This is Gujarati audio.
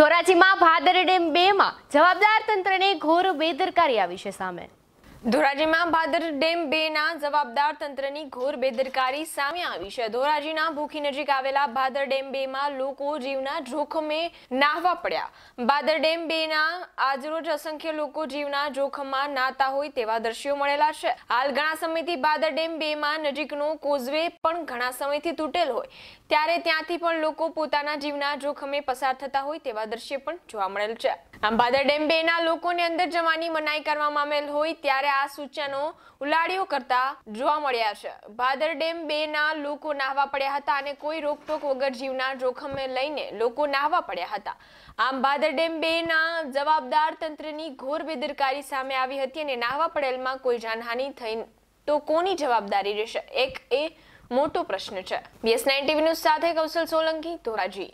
ધોરાજીમાં ભાદર ડેમ બેમાં જવાબદાર તંત્રને ઘોર બેદરકારી આવી છે સામે ધોરાજીમાં ભાદર ડેમ બે ના જવાબદાર તંત્રની ઘોર બેદરકારી સામે આવી છે ધોરાજીના ભૂખી નજીક આવેલા ભાદર ડેમ બે માં લોકો જીવના જોખમે નાહવા પડ્યા ભાદર ડેમ બે ના આજરોજ અસંખ્ય લોકો જીવના જોખમમાં નાતા હોય તેવા દ્રશ્યો મળેલા છે હાલ ઘણા સમયથી ભાદર ડેમ બે માં નજીકનો કોઝવે પણ ઘણા સમયથી તૂટેલ હોય ત્યારે ત્યાંથી પણ લોકો પોતાના જીવના જોખમે પસાર થતા હોય તેવા દ્રશ્ય પણ જોવા મળેલ છે આમ ભાદર ડેમ બે ના લોકોને અંદર જવાની મનાઈ કરવામાં આવેલ હોય ત્યારે આ સૂચનો ઉલાડીઓ કરતા જોવા મળ્યા છે ભાદર ડેમ બે ના લોકો નાહવા પડ્યા હતા અને કોઈ રોકટોક વગર જીવના જોખમે લઈને લોકો નાહવા પડ્યા હતા આમ ભાદર ડેમ બે ના જવાબદાર તંત્રની ઘોર બેદરકારી સામે આવી હતી અને નાહવા પડેલમાં કોઈ જાનહાનિ થઈ તો કોની જવાબદારી રહેશે એક એ મોટો પ્રશ્ન છે બીએસ નાઇન ટીવી ન્યૂઝ સાથે કૌશલ સોલંકી ધોરાજી